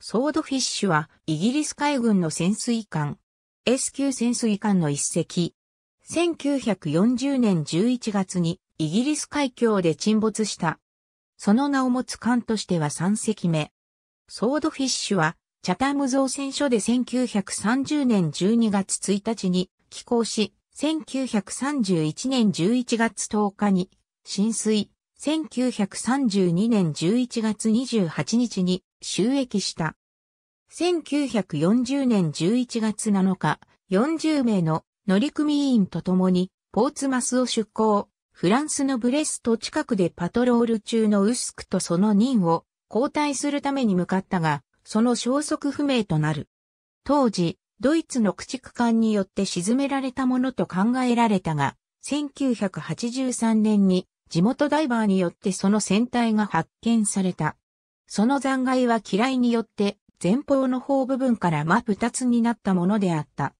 ソードフィッシュはイギリス海軍の潜水艦 S 級潜水艦の一隻。1940年11月にイギリス海峡で沈没した。その名を持つ艦としては3隻目。ソードフィッシュはチャタム造船所で1930年12月1日に寄港し、1931年11月10日に浸水、1932年11月28日に収益した。1940年11月7日、40名の乗組員と共にポーツマスを出港、フランスのブレスト近くでパトロール中のウスクとその任を交代するために向かったが、その消息不明となる。当時、ドイツの駆逐艦によって沈められたものと考えられたが、1983年に地元ダイバーによってその船体が発見された。その残骸は嫌いによって前方の方部分から真二つになったものであった。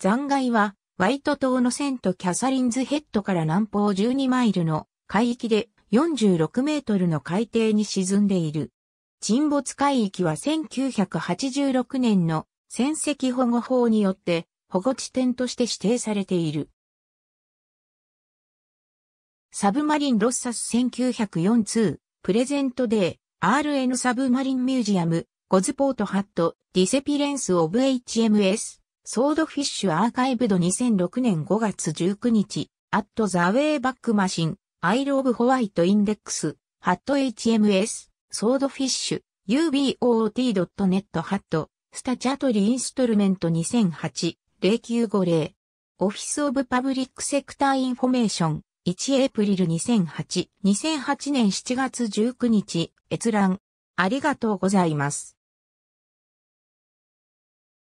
残骸は、ワイト島のセント・キャサリンズヘッドから南方12マイルの海域で46メートルの海底に沈んでいる。沈没海域は1986年の戦績保護法によって保護地点として指定されている。サブマリンロッサス1904 2プレゼントデー、RN サブマリンミュージアム、ゴズポートハット、ディセピレンスオブ HMS、ソードフィッシュアーカイブド2006年5月19日、アットザウェイバックマシン、アイルオブホワイトインデックス、ハット HMS、ソードフィッシュ、uboot.net ハット、スタチャトリインストルメント2008-0950。オフィスオブパブリックセクターインフォメーション。1エプリル2008、2008年7月19日、閲覧。ありがとうございます。